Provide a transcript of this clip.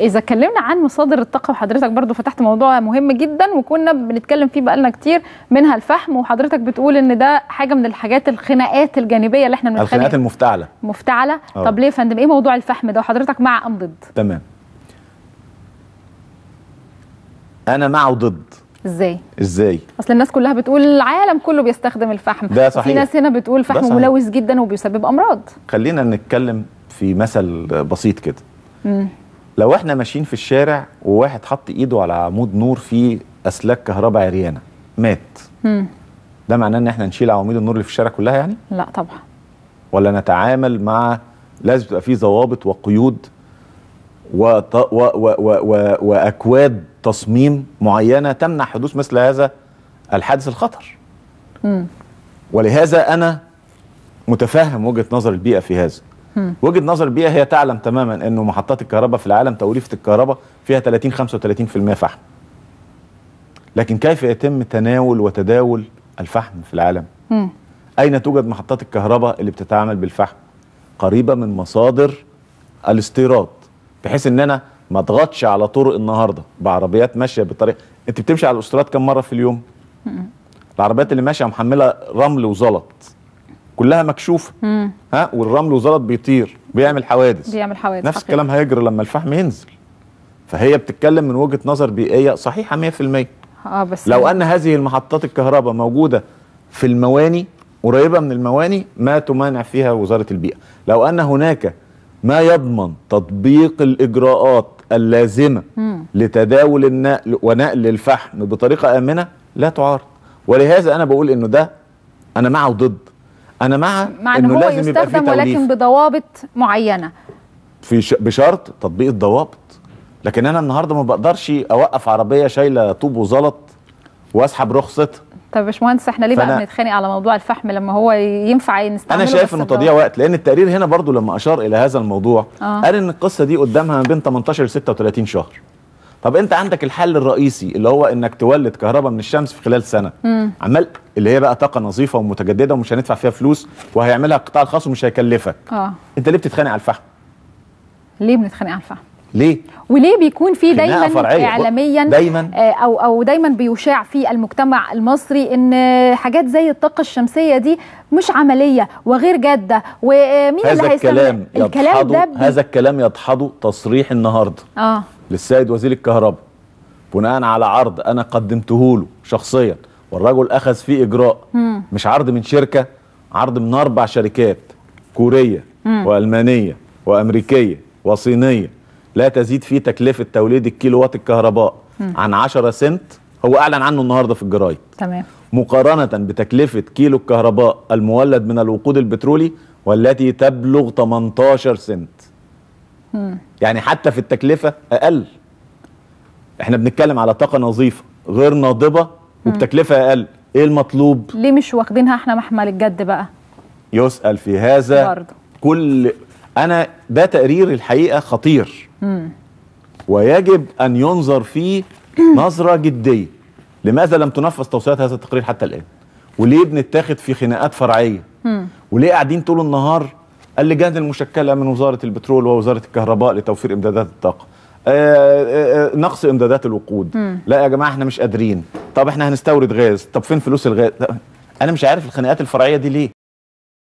إذا اتكلمنا عن مصادر الطاقة وحضرتك برضو فتحت موضوع مهم جدا وكنا بنتكلم فيه بقالنا كتير منها الفحم وحضرتك بتقول إن ده حاجة من الحاجات الخناقات الجانبية اللي احنا بنتكلم الخناقات المفتعلة مفتعلة أوه. طب ليه يا فندم إيه موضوع الفحم ده وحضرتك مع أم ضد؟ تمام أنا مع وضد ازاي؟ ازاي؟ اصل الناس كلها بتقول العالم كله بيستخدم الفحم ده صحيح في ناس هنا بتقول فحم ملوث جدا وبيسبب امراض خلينا نتكلم في مثل بسيط كده لو احنا ماشيين في الشارع وواحد حط ايده على عمود نور فيه اسلاك كهرباء عريانه مات مم. ده معناه ان احنا نشيل عواميد النور اللي في الشارع كلها يعني لا طبعا ولا نتعامل مع لازم تبقى في ضوابط وقيود وط... و... و... و... و... واكواد تصميم معينه تمنع حدوث مثل هذا الحادث الخطر مم. ولهذا انا متفهم وجهه نظر البيئه في هذا وجهه نظر بيئه هي تعلم تماما انه محطات الكهرباء في العالم توليفه الكهرباء فيها 30 35% فحم لكن كيف يتم تناول وتداول الفحم في العالم م. اين توجد محطات الكهرباء اللي بتتعامل بالفحم قريبه من مصادر الاستيراد بحيث ان انا ما اضغطش على طرق النهارده بعربيات ماشيه بطريقه انت بتمشي على الاستيراد كم مره في اليوم م. العربيات اللي ماشيه محمله رمل وزلط كلها مكشوفه ها والرمل وزلط بيطير بيعمل حوادث بيعمل حوادث نفس حقيقة. الكلام هيجري لما الفحم ينزل فهي بتتكلم من وجهه نظر بيئيه صحيحه 100% اه بس لو يعني ان هذه المحطات الكهرباء موجوده في المواني قريبه من المواني ما تمانع فيها وزاره البيئه لو ان هناك ما يضمن تطبيق الاجراءات اللازمه مم. لتداول النقل ونقل الفحم بطريقه امنه لا تعارض ولهذا انا بقول انه ده انا مع وضد انا مع, مع انه, إنه لازم يستخدم يبقى في توليف ولكن بضوابط معينه في ش... بشرط تطبيق الضوابط لكن انا النهارده ما بقدرش اوقف عربيه شايله طوب وزلط واسحب رخصتها طب يا باشمهندس احنا ليه بقى بنتخانق على موضوع الفحم لما هو ينفع نستعمله انا شايف انه تضييع وقت لان التقرير هنا برضو لما اشار الى هذا الموضوع آه. قال ان القصه دي قدامها ما بين 18 ل 36 شهر طب انت عندك الحل الرئيسي اللي هو انك تولد كهرباء من الشمس في خلال سنه مم. عمال اللي هي بقى طاقه نظيفه ومتجدده ومش هندفع فيها فلوس وهيعملها القطاع الخاص ومش هيكلفك اه انت ليه بتتخانق على الفحم ليه بنتخانق على الفحم ليه وليه بيكون في دايما فرعية. اعلاميا دايما آه، او او دايما بيشاع في المجتمع المصري ان حاجات زي الطاقه الشمسيه دي مش عمليه وغير جاده ومين هذا اللي هيسمع الكلام الكلام ده هذا الكلام يدحضه تصريح النهارده اه للسيد وزير الكهرباء بناء على عرض انا قدمته له شخصيا والرجل اخذ فيه اجراء مم. مش عرض من شركه عرض من اربع شركات كوريه مم. والمانيه وامريكيه وصينيه لا تزيد فيه تكلفه توليد الكيلو وات الكهرباء مم. عن 10 سنت هو اعلن عنه النهارده في الجرايد تمام مقارنه بتكلفه كيلو الكهرباء المولد من الوقود البترولي والتي تبلغ 18 سنت مم. يعني حتى في التكلفه اقل احنا بنتكلم على طاقه نظيفه غير ناضبه وبتكلفه اقل ايه المطلوب ليه مش واخدينها احنا محمل الجد بقى يسال في هذا برضو. كل انا ده تقرير الحقيقه خطير مم. ويجب ان ينظر فيه نظره جديه لماذا لم تنفذ توصيات هذا التقرير حتى الان وليه بنتاخد في خناقات فرعيه مم. وليه قاعدين طول النهار اللجان المشكله من وزاره البترول ووزاره الكهرباء لتوفير امدادات الطاقه آه، آه، آه، نقص امدادات الوقود مم. لا يا جماعه احنا مش قادرين طب احنا هنستورد غاز طب فين فلوس الغاز انا مش عارف الخناقات الفرعيه دي ليه